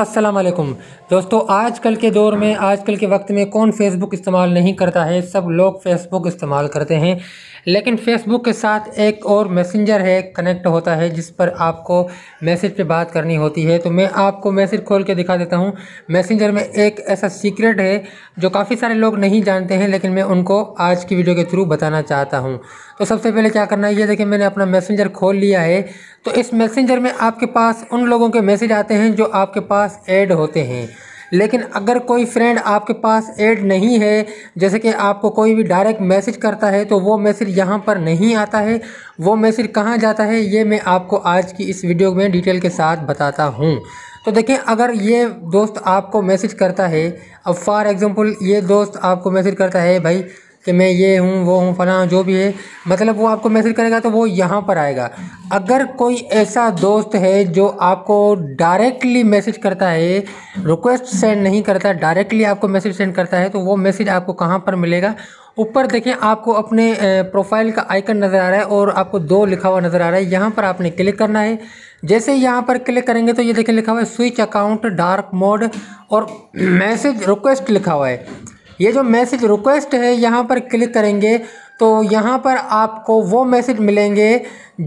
अस्सलाम वालेकुम दोस्तों आजकल के दौर में आजकल के वक्त में कौन फेसबुक इस्तेमाल नहीं करता है सब लोग फेसबुक इस्तेमाल करते हैं लेकिन फेसबुक के साथ एक और मैसेंजर है कनेक्ट होता है जिस पर आपको मैसेज पे बात करनी होती है तो मैं आपको मैसेज खोल के दिखा देता हूँ मैसेंजर में एक ऐसा सीक्रेट है जो काफ़ी सारे लोग नहीं जानते हैं लेकिन मैं उनको आज की वीडियो के थ्रू बताना चाहता हूँ तो सबसे पहले क्या करना है ये देखिए मैंने अपना मैसेंजर खोल लिया है तो इस मैसेंजर में आपके पास उन लोगों के मैसेज आते हैं जो आपके पास ऐड होते हैं लेकिन अगर कोई फ्रेंड आपके पास ऐड नहीं है जैसे कि आपको कोई भी डायरेक्ट मैसेज करता है तो वो मैसेज यहाँ पर नहीं आता है वो मैसेज कहाँ जाता है ये मैं आपको आज की इस वीडियो में डिटेल के साथ बताता हूँ तो देखें अगर ये दोस्त आपको मैसेज करता है अब फॉर एग्ज़ाम्पल ये दोस्त आपको मैसेज करता है भाई कि मैं ये हूँ वो हूँ फलाँ जो भी है मतलब वो आपको मैसेज करेगा तो वो यहाँ पर आएगा अगर कोई ऐसा दोस्त है जो आपको डायरेक्टली मैसेज करता है रिक्वेस्ट सेंड नहीं करता डायरेक्टली आपको मैसेज सेंड करता है तो वो मैसेज आपको कहाँ पर मिलेगा ऊपर देखें आपको अपने प्रोफाइल का आइकन नज़र आ रहा है और आपको दो लिखा हुआ नज़र आ रहा है यहाँ पर आपने क्लिक करना है जैसे यहाँ पर क्लिक करेंगे तो ये देखें लिखा हुआ है स्विच अकाउंट डार्क मोड और मैसेज रिक्वेस्ट लिखा हुआ है ये जो मैसेज रिक्वेस्ट है यहाँ पर क्लिक करेंगे तो यहाँ पर आपको वो मैसेज मिलेंगे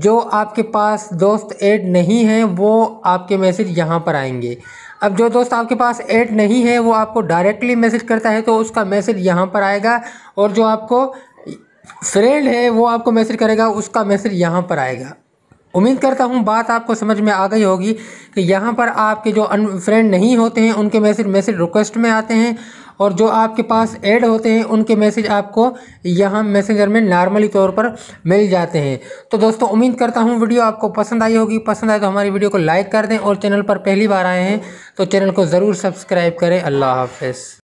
जो आपके पास दोस्त ऐड नहीं है वो आपके मैसेज यहाँ पर आएंगे अब जो दोस्त आपके पास ऐड नहीं है वो आपको डायरेक्टली मैसेज करता है तो उसका मैसेज यहाँ पर आएगा और जो आपको फ्रेंड है वो आपको मैसेज करेगा उसका मैसेज यहाँ पर आएगा उम्मीद करता हूँ बात आपको समझ में आ गई होगी कि यहाँ पर आपके जो अन फ्रेंड नहीं होते हैं उनके मैसेज मैसेज रिक्वेस्ट में आते हैं और जो आपके पास ऐड होते हैं उनके मैसेज आपको यहाँ मैसेंजर में नॉर्मली तौर पर मिल जाते हैं तो दोस्तों उम्मीद करता हूँ वीडियो आपको पसंद आई होगी पसंद आए तो हमारी वीडियो को लाइक कर दें और चैनल पर पहली बार आए हैं तो चैनल को ज़रूर सब्सक्राइब करें अल्लाह हाफ